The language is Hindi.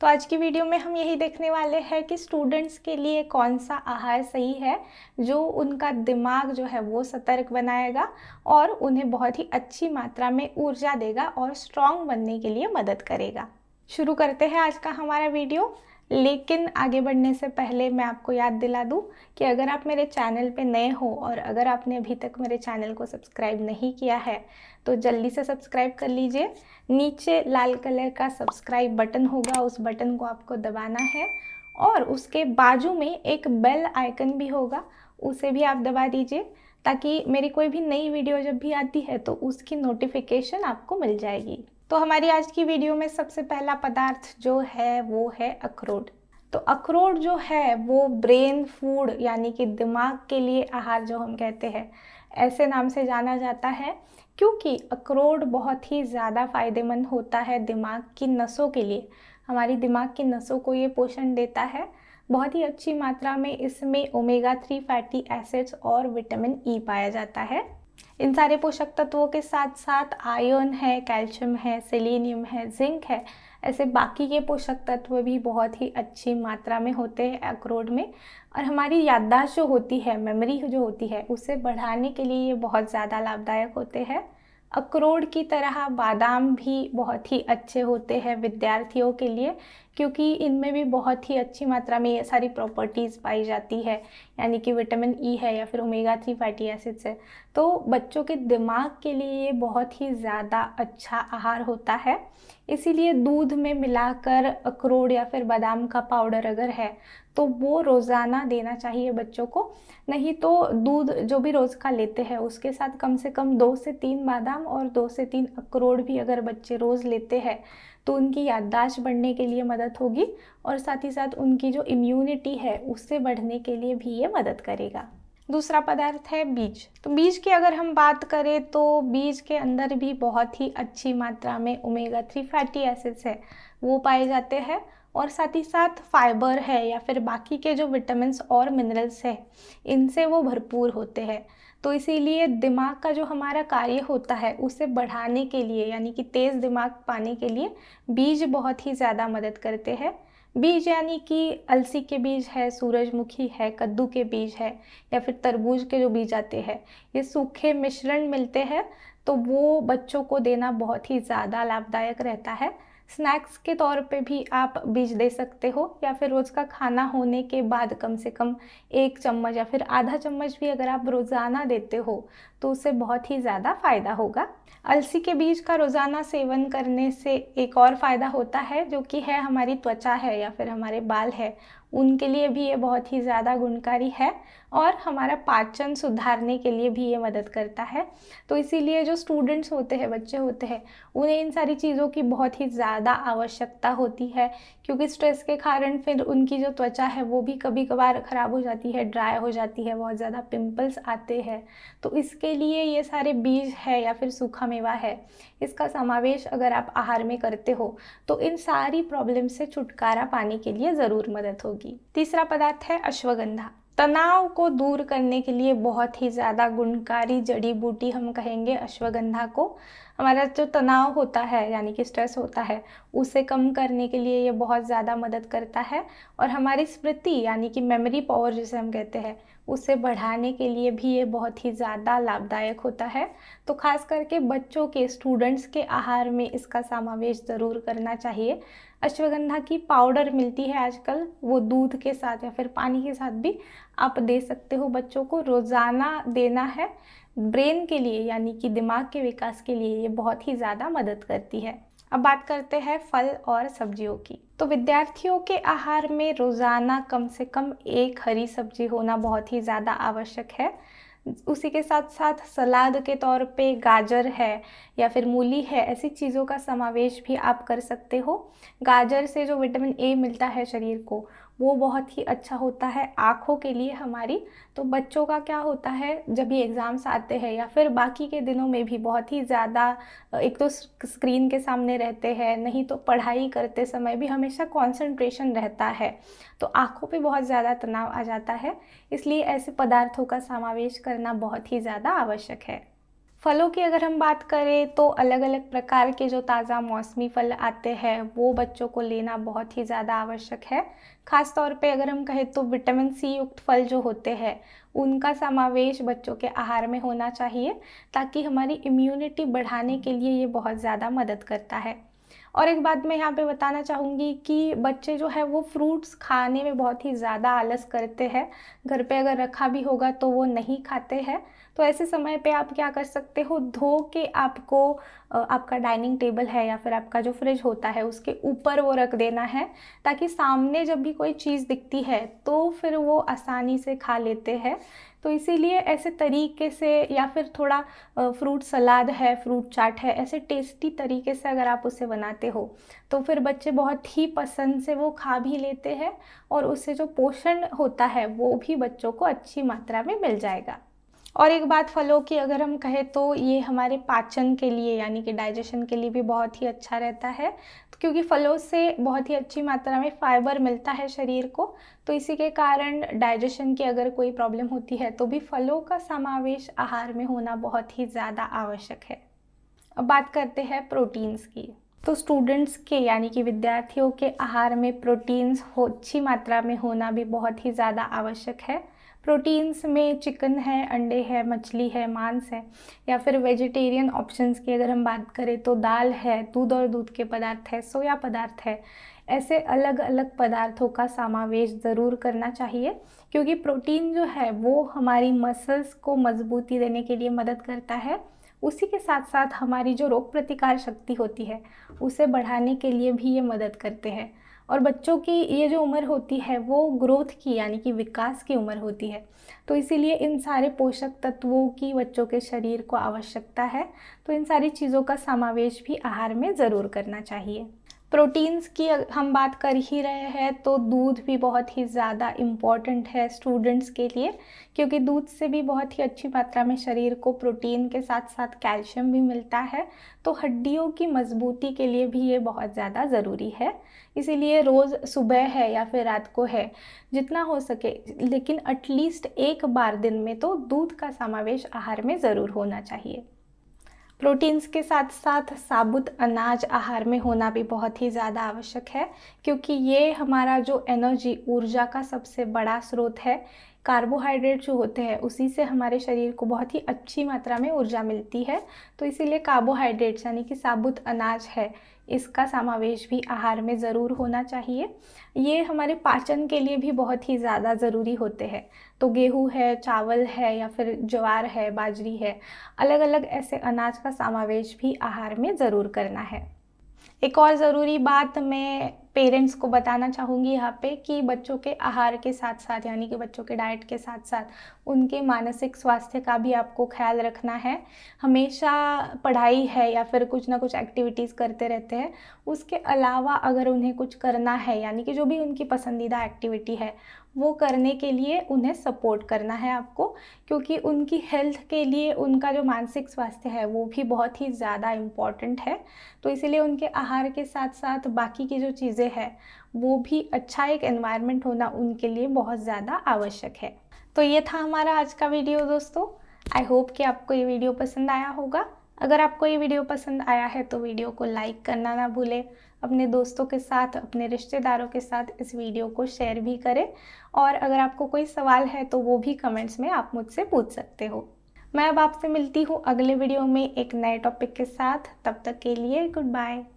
तो आज की वीडियो में हम यही देखने वाले हैं कि स्टूडेंट्स के लिए कौन सा आहार सही है जो उनका दिमाग जो है वो सतर्क बनाएगा और उन्हें बहुत ही अच्छी मात्रा में ऊर्जा देगा और स्ट्रांग बनने के लिए मदद करेगा शुरू करते हैं आज का हमारा वीडियो लेकिन आगे बढ़ने से पहले मैं आपको याद दिला दूं कि अगर आप मेरे चैनल पे नए हो और अगर आपने अभी तक मेरे चैनल को सब्सक्राइब नहीं किया है तो जल्दी से सब्सक्राइब कर लीजिए नीचे लाल कलर का सब्सक्राइब बटन होगा उस बटन को आपको दबाना है और उसके बाजू में एक बेल आइकन भी होगा उसे भी आप दबा दीजिए ताकि मेरी कोई भी नई वीडियो जब भी आती है तो उसकी नोटिफिकेशन आपको मिल जाएगी तो हमारी आज की वीडियो में सबसे पहला पदार्थ जो है वो है अखरोट तो अखरोट जो है वो ब्रेन फूड यानी कि दिमाग के लिए आहार जो हम कहते हैं ऐसे नाम से जाना जाता है क्योंकि अखरोट बहुत ही ज़्यादा फ़ायदेमंद होता है दिमाग की नसों के लिए हमारी दिमाग की नसों को ये पोषण देता है बहुत ही अच्छी मात्रा में इसमें ओमेगा थ्री फैटी एसिड्स और विटामिन ई e पाया जाता है इन सारे पोषक तत्वों के साथ साथ आयन है कैल्शियम है सेलेनियम है जिंक है ऐसे बाकी के पोषक तत्व भी बहुत ही अच्छी मात्रा में होते हैं अखरोट में और हमारी याददाश्त जो होती है मेमोरी जो होती है उसे बढ़ाने के लिए ये बहुत ज़्यादा लाभदायक होते हैं अखरोट की तरह बादाम भी बहुत ही अच्छे होते हैं विद्यार्थियों के लिए क्योंकि इनमें भी बहुत ही अच्छी मात्रा में ये सारी प्रॉपर्टीज़ पाई जाती है यानी कि विटामिन ई e है या फिर ओमेगा थ्री फैटी एसिड्स है तो बच्चों के दिमाग के लिए ये बहुत ही ज़्यादा अच्छा आहार होता है इसीलिए दूध में मिलाकर अक्रोड़ या फिर बादाम का पाउडर अगर है तो वो रोज़ाना देना चाहिए बच्चों को नहीं तो दूध जो भी रोज़ का लेते हैं उसके साथ कम से कम दो से तीन बादाम और दो से तीन अक्रोड़ भी अगर बच्चे रोज़ लेते हैं तो उनकी याददाश्त बढ़ने के लिए मदद मदद होगी और साथ ही साथ उनकी जो इम्यूनिटी है उससे बढ़ने के लिए भी ये मदद करेगा दूसरा पदार्थ है बीज तो बीज की अगर हम बात करें तो बीज के अंदर भी बहुत ही अच्छी मात्रा में ओमेगा थ्री फैटी एसिड्स है वो पाए जाते हैं और साथ ही साथ फाइबर है या फिर बाकी के जो विटामिन और मिनरल्स है इनसे वो भरपूर होते हैं तो इसीलिए दिमाग का जो हमारा कार्य होता है उसे बढ़ाने के लिए यानी कि तेज़ दिमाग पाने के लिए बीज बहुत ही ज़्यादा मदद करते हैं बीज यानी कि अलसी के बीज है सूरजमुखी है कद्दू के बीज है या फिर तरबूज के जो बीज आते हैं ये सूखे मिश्रण मिलते हैं तो वो बच्चों को देना बहुत ही ज़्यादा लाभदायक रहता है स्नैक्स के तौर पे भी आप बीज दे सकते हो या फिर रोज़ का खाना होने के बाद कम से कम एक चम्मच या फिर आधा चम्मच भी अगर आप रोज़ाना देते हो तो उससे बहुत ही ज़्यादा फ़ायदा होगा अलसी के बीज का रोज़ाना सेवन करने से एक और फ़ायदा होता है जो कि है हमारी त्वचा है या फिर हमारे बाल है उनके लिए भी ये बहुत ही ज़्यादा गुणकारी है और हमारा पाचन सुधारने के लिए भी ये मदद करता है तो इसीलिए जो स्टूडेंट्स होते हैं बच्चे होते हैं उन्हें इन सारी चीज़ों की बहुत ही ज़्यादा आवश्यकता होती है क्योंकि स्ट्रेस के कारण फिर उनकी जो त्वचा है वो भी कभी कभार ख़राब हो जाती है ड्राई हो जाती है बहुत ज़्यादा पिम्पल्स आते हैं तो इसके लिए ये सारे बीज है या फिर सूखा मेवा है इसका समावेश अगर आप आहार में करते हो तो इन सारी प्रॉब्लम से छुटकारा पाने के लिए ज़रूर मदद होगी होगी तीसरा पदार्थ है अश्वगंधा तनाव को दूर करने के लिए बहुत ही ज़्यादा गुणकारी जड़ी बूटी हम कहेंगे अश्वगंधा को हमारा जो तनाव होता है यानी कि स्ट्रेस होता है उसे कम करने के लिए ये बहुत ज़्यादा मदद करता है और हमारी स्मृति यानी कि मेमोरी पावर जिसे हम कहते हैं उसे बढ़ाने के लिए भी ये बहुत ही ज़्यादा लाभदायक होता है तो खास करके बच्चों के स्टूडेंट्स के आहार में इसका समावेश ज़रूर करना चाहिए अश्वगंधा की पाउडर मिलती है आजकल वो दूध के साथ या फिर पानी के साथ भी आप दे सकते हो बच्चों को रोज़ाना देना है ब्रेन के लिए यानी कि दिमाग के विकास के लिए ये बहुत ही ज़्यादा मदद करती है अब बात करते हैं फल और सब्जियों की तो विद्यार्थियों के आहार में रोज़ाना कम से कम एक हरी सब्जी होना बहुत ही ज़्यादा आवश्यक है उसी के साथ साथ सलाद के तौर पे गाजर है या फिर मूली है ऐसी चीज़ों का समावेश भी आप कर सकते हो गाजर से जो विटामिन ए मिलता है शरीर को वो बहुत ही अच्छा होता है आँखों के लिए हमारी तो बच्चों का क्या होता है जब ये एग्ज़ाम्स आते हैं या फिर बाकी के दिनों में भी बहुत ही ज़्यादा एक तो स्क्रीन के सामने रहते हैं नहीं तो पढ़ाई करते समय भी हमेशा कंसंट्रेशन रहता है तो आँखों पे बहुत ज़्यादा तनाव आ जाता है इसलिए ऐसे पदार्थों का समावेश करना बहुत ही ज़्यादा आवश्यक है फलों की अगर हम बात करें तो अलग अलग प्रकार के जो ताज़ा मौसमी फल आते हैं वो बच्चों को लेना बहुत ही ज़्यादा आवश्यक है ख़ास तौर पे अगर हम कहें तो विटामिन सी युक्त फल जो होते हैं उनका समावेश बच्चों के आहार में होना चाहिए ताकि हमारी इम्यूनिटी बढ़ाने के लिए ये बहुत ज़्यादा मदद करता है और एक बात मैं यहाँ पे बताना चाहूँगी कि बच्चे जो है वो फ्रूट्स खाने में बहुत ही ज़्यादा आलस करते हैं घर पे अगर रखा भी होगा तो वो नहीं खाते हैं तो ऐसे समय पे आप क्या कर सकते हो धो के आपको आपका डाइनिंग टेबल है या फिर आपका जो फ्रिज होता है उसके ऊपर वो रख देना है ताकि सामने जब भी कोई चीज़ दिखती है तो फिर वो आसानी से खा लेते हैं तो इसीलिए ऐसे तरीके से या फिर थोड़ा फ्रूट सलाद है फ्रूट चाट है ऐसे टेस्टी तरीके से अगर आप उसे बनाते हो तो फिर बच्चे बहुत ही पसंद से वो खा भी लेते हैं और उससे जो पोषण होता है वो भी बच्चों को अच्छी मात्रा में मिल जाएगा और एक बात फलों की अगर हम कहें तो ये हमारे पाचन के लिए यानी कि डाइजेशन के लिए भी बहुत ही अच्छा रहता है तो क्योंकि फलों से बहुत ही अच्छी मात्रा में फाइबर मिलता है शरीर को तो इसी के कारण डाइजेशन की अगर कोई प्रॉब्लम होती है तो भी फलों का समावेश आहार में होना बहुत ही ज़्यादा आवश्यक है अब बात करते हैं प्रोटीन्स की तो स्टूडेंट्स के यानी कि विद्यार्थियों के आहार में प्रोटीन्स अच्छी मात्रा में होना भी बहुत ही ज़्यादा आवश्यक है प्रोटीन्स में चिकन है अंडे है मछली है मांस है या फिर वेजिटेरियन ऑप्शंस की अगर हम बात करें तो दाल है दूध और दूध के पदार्थ है सोया पदार्थ है ऐसे अलग अलग पदार्थों का समावेश ज़रूर करना चाहिए क्योंकि प्रोटीन जो है वो हमारी मसल्स को मजबूती देने के लिए मदद करता है उसी के साथ साथ हमारी जो रोग प्रतिकार शक्ति होती है उसे बढ़ाने के लिए भी ये मदद करते हैं और बच्चों की ये जो उम्र होती है वो ग्रोथ की यानी कि विकास की उम्र होती है तो इसीलिए इन सारे पोषक तत्वों की बच्चों के शरीर को आवश्यकता है तो इन सारी चीज़ों का समावेश भी आहार में ज़रूर करना चाहिए प्रोटीन्स की हम बात कर ही रहे हैं तो दूध भी बहुत ही ज़्यादा इम्पॉर्टेंट है स्टूडेंट्स के लिए क्योंकि दूध से भी बहुत ही अच्छी मात्रा में शरीर को प्रोटीन के साथ साथ कैल्शियम भी मिलता है तो हड्डियों की मजबूती के लिए भी ये बहुत ज़्यादा ज़रूरी है इसीलिए रोज़ सुबह है या फिर रात को है जितना हो सके लेकिन एटलीस्ट एक बार दिन में तो दूध का समावेश आहार में ज़रूर होना चाहिए प्रोटीन्स के साथ साथ साबुत अनाज आहार में होना भी बहुत ही ज़्यादा आवश्यक है क्योंकि ये हमारा जो एनर्जी ऊर्जा का सबसे बड़ा स्रोत है कार्बोहाइड्रेट जो होते हैं उसी से हमारे शरीर को बहुत ही अच्छी मात्रा में ऊर्जा मिलती है तो इसीलिए कार्बोहाइड्रेट्स यानी कि साबुत अनाज है इसका समावेश भी आहार में ज़रूर होना चाहिए ये हमारे पाचन के लिए भी बहुत ही ज़्यादा ज़रूरी होते हैं तो गेहूँ है चावल है या फिर ज्वार है बाजरी है अलग अलग ऐसे अनाज का समावेश भी आहार में ज़रूर करना है एक और ज़रूरी बात मैं पेरेंट्स को बताना चाहूँगी यहाँ पे कि बच्चों के आहार के साथ साथ यानी कि बच्चों के डाइट के साथ साथ उनके मानसिक स्वास्थ्य का भी आपको ख्याल रखना है हमेशा पढ़ाई है या फिर कुछ ना कुछ एक्टिविटीज़ करते रहते हैं उसके अलावा अगर उन्हें कुछ करना है यानी कि जो भी उनकी पसंदीदा एक्टिविटी है वो करने के लिए उन्हें सपोर्ट करना है आपको क्योंकि उनकी हेल्थ के लिए उनका जो मानसिक स्वास्थ्य है वो भी बहुत ही ज़्यादा इम्पॉर्टेंट है तो इसीलिए उनके आहार के साथ साथ बाकी की जो चीज़ें हैं वो भी अच्छा एक एनवायरनमेंट होना उनके लिए बहुत ज़्यादा आवश्यक है तो ये था हमारा आज का वीडियो दोस्तों आई होप कि आपको ये वीडियो पसंद आया होगा अगर आपको ये वीडियो पसंद आया है तो वीडियो को लाइक करना ना भूलें अपने दोस्तों के साथ अपने रिश्तेदारों के साथ इस वीडियो को शेयर भी करें और अगर आपको कोई सवाल है तो वो भी कमेंट्स में आप मुझसे पूछ सकते हो मैं अब आपसे मिलती हूँ अगले वीडियो में एक नए टॉपिक के साथ तब तक के लिए गुड बाय